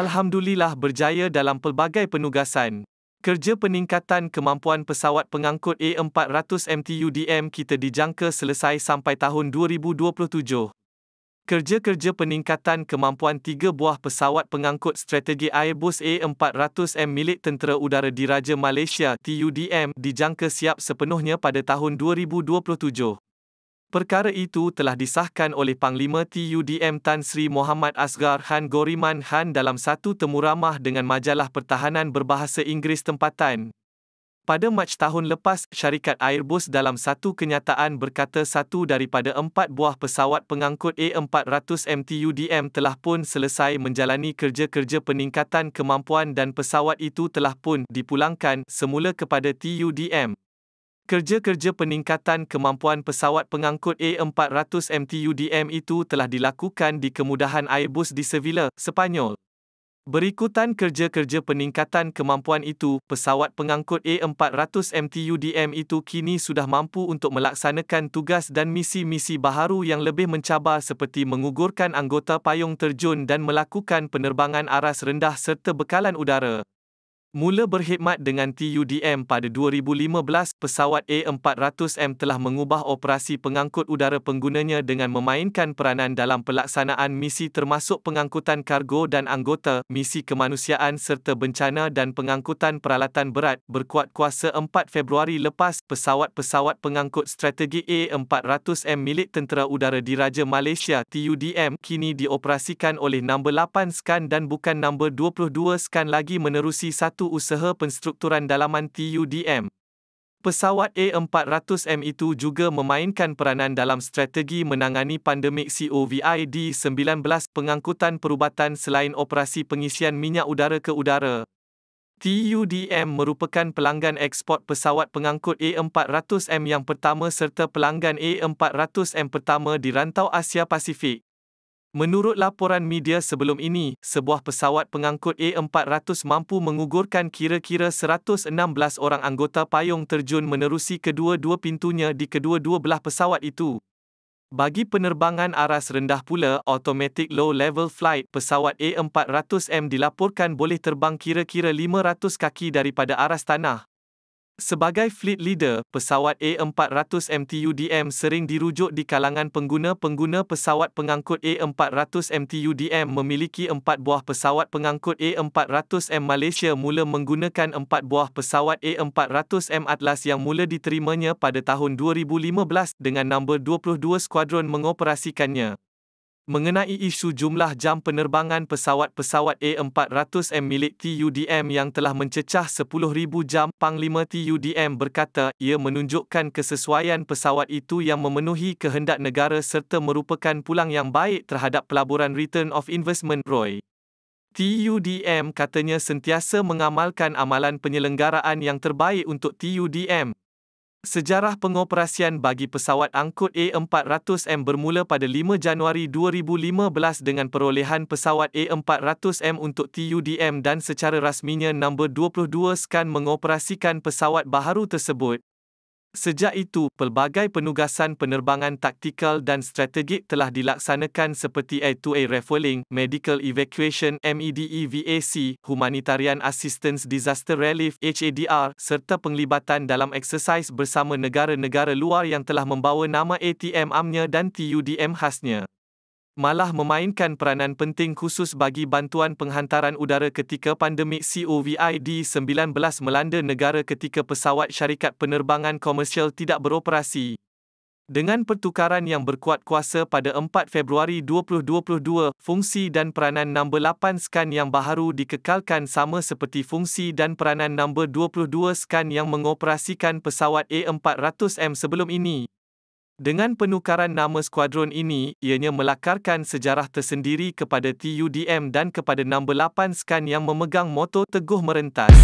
Alhamdulillah berjaya dalam pelbagai penugasan. Kerja peningkatan kemampuan pesawat pengangkut A400 mtudm kita dijangka selesai sampai tahun 2027. Kerja-kerja peningkatan kemampuan tiga buah pesawat pengangkut strategi Airbus A400M milik Tentera Udara Diraja Malaysia TUDM dijangka siap sepenuhnya pada tahun 2027. Perkara itu telah disahkan oleh Panglima TUDM Tan Sri Muhammad Asgar Khan Goriman Han dalam satu temuramah dengan majalah pertahanan berbahasa Inggeris tempatan. Pada Mac tahun lepas, syarikat Airbus dalam satu kenyataan berkata satu daripada empat buah pesawat pengangkut A400 MTUDM telah pun selesai menjalani kerja-kerja peningkatan kemampuan dan pesawat itu telah pun dipulangkan semula kepada TUDM. Kerja-kerja peningkatan kemampuan pesawat pengangkut A400 MTUDM itu telah dilakukan di kemudahan Airbus di Sevilla, Sepanyol. Berikutan kerja-kerja peningkatan kemampuan itu, pesawat pengangkut A400 MTUDM itu kini sudah mampu untuk melaksanakan tugas dan misi-misi baharu yang lebih mencabar seperti mengugurkan anggota payung terjun dan melakukan penerbangan aras rendah serta bekalan udara. Mula berkhidmat dengan TUDM pada 2015, pesawat A400M telah mengubah operasi pengangkut udara penggunanya dengan memainkan peranan dalam pelaksanaan misi termasuk pengangkutan kargo dan anggota, misi kemanusiaan serta bencana dan pengangkutan peralatan berat. Berkuat kuasa 4 Februari lepas, pesawat-pesawat pengangkut strategi A400M milik Tentera Udara Diraja Malaysia TUDM kini dioperasikan oleh No. 8 Skan dan bukan No. 22 Skan lagi menerusi satu satu usaha penstrukturan dalaman TUDM. Pesawat A400M itu juga memainkan peranan dalam strategi menangani pandemik COVID-19 pengangkutan perubatan selain operasi pengisian minyak udara ke udara. TUDM merupakan pelanggan ekspor pesawat pengangkut A400M yang pertama serta pelanggan A400M pertama di rantau Asia Pasifik. Menurut laporan media sebelum ini, sebuah pesawat pengangkut A400 mampu mengugurkan kira-kira 116 orang anggota payung terjun menerusi kedua-dua pintunya di kedua-dua belah pesawat itu. Bagi penerbangan aras rendah pula, automatic low level flight, pesawat A400M dilaporkan boleh terbang kira-kira 500 kaki daripada aras tanah. Sebagai fleet leader, pesawat A400 MTU-DM sering dirujuk di kalangan pengguna-pengguna pesawat pengangkut A400 MTU-DM memiliki empat buah pesawat pengangkut A400M Malaysia mula menggunakan empat buah pesawat A400M Atlas yang mula diterimanya pada tahun 2015 dengan nombor 22 skuadron mengoperasikannya mengenai isu jumlah jam penerbangan pesawat-pesawat A400M milik TUDM yang telah mencecah 10,000 jam, Panglima TUDM berkata ia menunjukkan kesesuaian pesawat itu yang memenuhi kehendak negara serta merupakan pulang yang baik terhadap pelaburan Return of Investment ROI. TUDM katanya sentiasa mengamalkan amalan penyelenggaraan yang terbaik untuk TUDM. Sejarah pengoperasian bagi pesawat angkut A400M bermula pada 5 Januari 2015 dengan perolehan pesawat A400M untuk TUDM dan secara rasminya Nombor 22 Skan mengoperasikan pesawat baharu tersebut. Sejak itu, pelbagai penugasan penerbangan taktikal dan strategik telah dilaksanakan seperti air 2 a refueling, medical evacuation (MEDEVAC), humanitarian assistance disaster relief (HADR) serta penglibatan dalam eksersis bersama negara-negara luar yang telah membawa nama ATM amnya dan TUDM khasnya malah memainkan peranan penting khusus bagi bantuan penghantaran udara ketika pandemik COVID-19 melanda negara ketika pesawat syarikat penerbangan komersial tidak beroperasi. Dengan pertukaran yang berkuat kuasa pada 4 Februari 2022, fungsi dan peranan No. 8 skan yang baharu dikekalkan sama seperti fungsi dan peranan No. 22 skan yang mengoperasikan pesawat A400M sebelum ini. Dengan penukaran nama skuadron ini, ianya melakarkan sejarah tersendiri kepada TUDM dan kepada No. 8 Skan yang memegang motor teguh merentas.